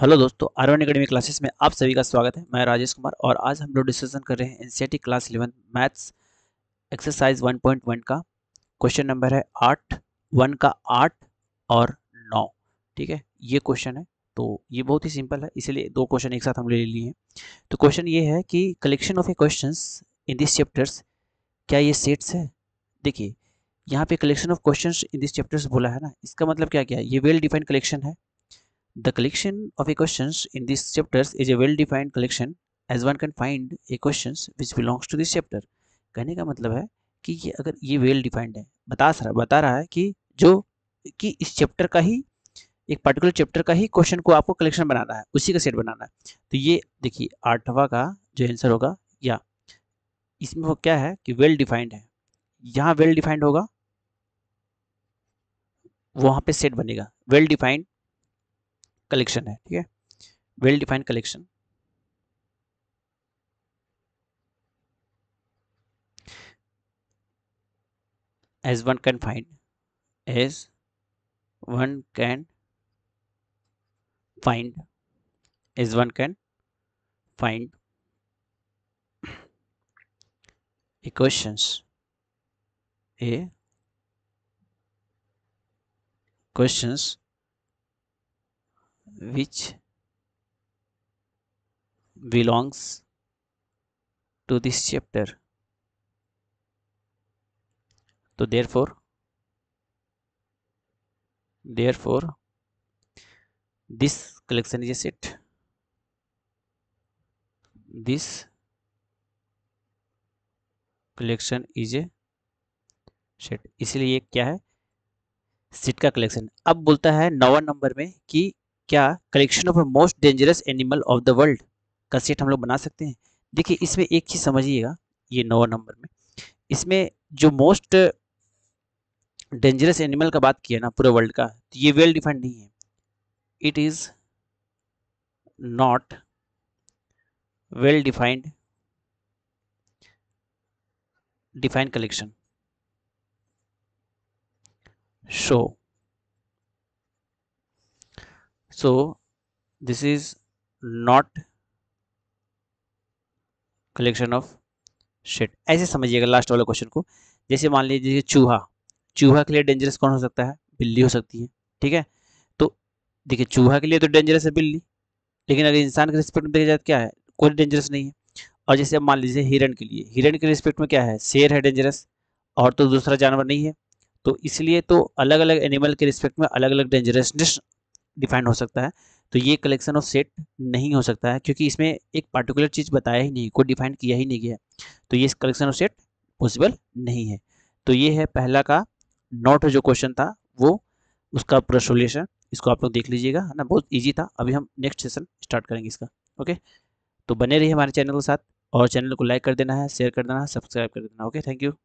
Hello दोस्तों R one academy classes में आप सभी का स्वागत है मैं राजेश कुमार और आज हम लोग डिस्कशन कर रहे हैं NCERT class eleven maths exercise 1.1 का क्वेश्चन नंबर है आठ वन का आठ और नौ ठीक है ये क्वेश्चन है तो ये बहुत ही सिंपल है इसीलिए दो क्वेश्चन एक साथ हम ले लिए हैं तो क्वेश्चन ये है कि collection of a question in this chapters क्या ये सेट्स है देखिए यहाँ पे collection of question in this chapters बोला है ना इसका मतलब क्या क्या ये वेल डिफाइंड कलेक्शन है The collection of equations in these chapters is a well-defined collection as one can find equations which belongs to this chapter. kehne ka matlab hai ki ye agar ye well well defined है बता रहा bata raha hai ki jo ki is chapter ka hi एक particular chapter का ही question को आपको collection बनाना है उसी का सेट बनाना है तो ये देखिए आठवा का जो आंसर होगा या इसमें वो क्या है कि वेल डिफाइंड है यहाँ वेल डिफाइंड होगा वहाँ पे सेट बनेगा वेल डिफाइंड कलेक्शन है ठीक है well defined collection as one can find as one can find as one can find equations a question which belongs to this chapter. So therefore, therefore, this collection is a set. This collection is a set इसलिए ये क्या है set का collection अब बोलता है नवा number में कि क्या collection of most dangerous animal of the world का सेट हम लोग बना सकते हैं देखिए इसमें एक चीज़ समझिएगा ये नौ नंबर में इसमें जो मोस्ट डेंजरस एनिमल का बात किया ना पूरे वर्ल्ड का तो ये वेल डिफाइंड नहीं है it is not well defined defined collection so so this is not collection of set ऐसे समझिएगा लास्ट वाले क्वेश्चन को जैसे मान लीजिए चूहा चूहा के लिए डेंजरस कौन हो सकता है बिल्ली हो सकती है ठीक है तो देखिए चूहा के लिए तो डेंजरस है बिल्ली लेकिन अगर इंसान के रिस्पेक्ट में देखा जाए तो क्या है कोई डेंजरस नहीं है और जैसे मान लीजिए हिरण के लिए हिरण के रिस्पेक्ट में क्या है शेर है डेंजरस और तो दूसरा जानवर नहीं है तो इसलिए तो अलग अलग एनिमल के रिस्पेक्ट में अलग अलग डेंजरसनेस डिफाइंड हो सकता है तो ये कलेक्शन ऑफ सेट नहीं हो सकता है क्योंकि इसमें एक पार्टिकुलर चीज़ बताया ही नहीं कोई डिफाइन किया ही नहीं गया तो ये कलेक्शन ऑफ सेट पॉसिबल नहीं है तो ये है पहला का नॉट जो क्वेश्चन था वो उसका पूरा सोल्यूशन इसको आप लोग देख लीजिएगा है ना बहुत ईजी था अभी हम नेक्स्ट सेशन स्टार्ट करेंगे इसका ओके तो बने रहिए हमारे चैनल के साथ और चैनल को लाइक कर देना है शेयर कर देना है सब्सक्राइब कर देना ओके थैंक यू